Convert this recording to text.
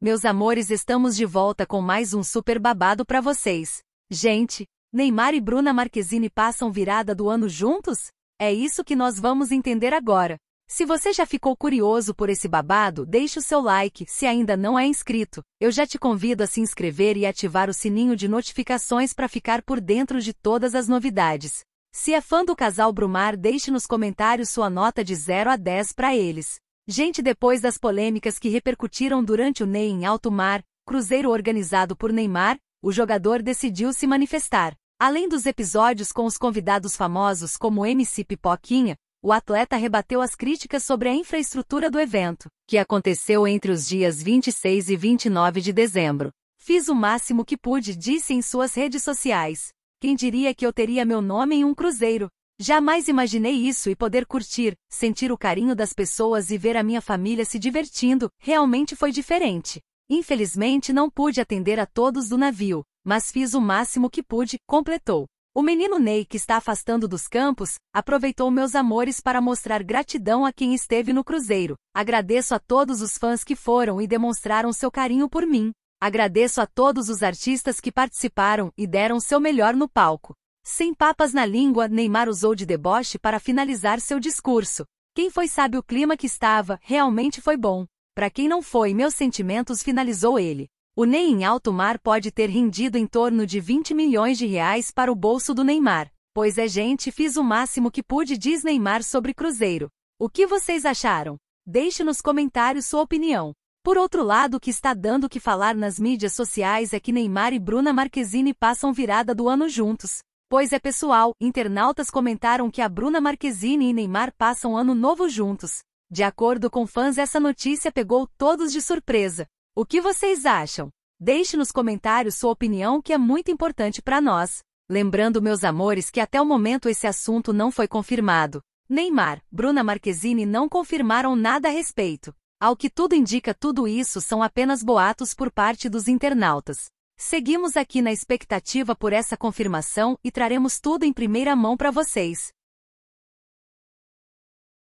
Meus amores, estamos de volta com mais um super babado para vocês. Gente, Neymar e Bruna Marquezine passam virada do ano juntos? É isso que nós vamos entender agora. Se você já ficou curioso por esse babado, deixe o seu like. Se ainda não é inscrito, eu já te convido a se inscrever e ativar o sininho de notificações para ficar por dentro de todas as novidades. Se é fã do casal Brumar, deixe nos comentários sua nota de 0 a 10 para eles. Gente depois das polêmicas que repercutiram durante o NEI em alto mar, cruzeiro organizado por Neymar, o jogador decidiu se manifestar. Além dos episódios com os convidados famosos como MC Pipoquinha, o atleta rebateu as críticas sobre a infraestrutura do evento, que aconteceu entre os dias 26 e 29 de dezembro. Fiz o máximo que pude, disse em suas redes sociais. Quem diria que eu teria meu nome em um cruzeiro? Jamais imaginei isso e poder curtir, sentir o carinho das pessoas e ver a minha família se divertindo, realmente foi diferente. Infelizmente não pude atender a todos do navio, mas fiz o máximo que pude, completou. O menino Ney, que está afastando dos campos, aproveitou meus amores para mostrar gratidão a quem esteve no cruzeiro. Agradeço a todos os fãs que foram e demonstraram seu carinho por mim. Agradeço a todos os artistas que participaram e deram seu melhor no palco. Sem papas na língua, Neymar usou de deboche para finalizar seu discurso. Quem foi sabe o clima que estava, realmente foi bom. Para quem não foi, meus sentimentos finalizou ele. O Ney em alto mar pode ter rendido em torno de 20 milhões de reais para o bolso do Neymar. Pois é gente, fiz o máximo que pude diz Neymar sobre Cruzeiro. O que vocês acharam? Deixe nos comentários sua opinião. Por outro lado, o que está dando que falar nas mídias sociais é que Neymar e Bruna Marquezine passam virada do ano juntos. Pois é pessoal, internautas comentaram que a Bruna Marquezine e Neymar passam ano novo juntos. De acordo com fãs, essa notícia pegou todos de surpresa. O que vocês acham? Deixe nos comentários sua opinião que é muito importante para nós. Lembrando, meus amores, que até o momento esse assunto não foi confirmado. Neymar, Bruna Marquezine não confirmaram nada a respeito. Ao que tudo indica, tudo isso são apenas boatos por parte dos internautas. Seguimos aqui na expectativa por essa confirmação e traremos tudo em primeira mão para vocês.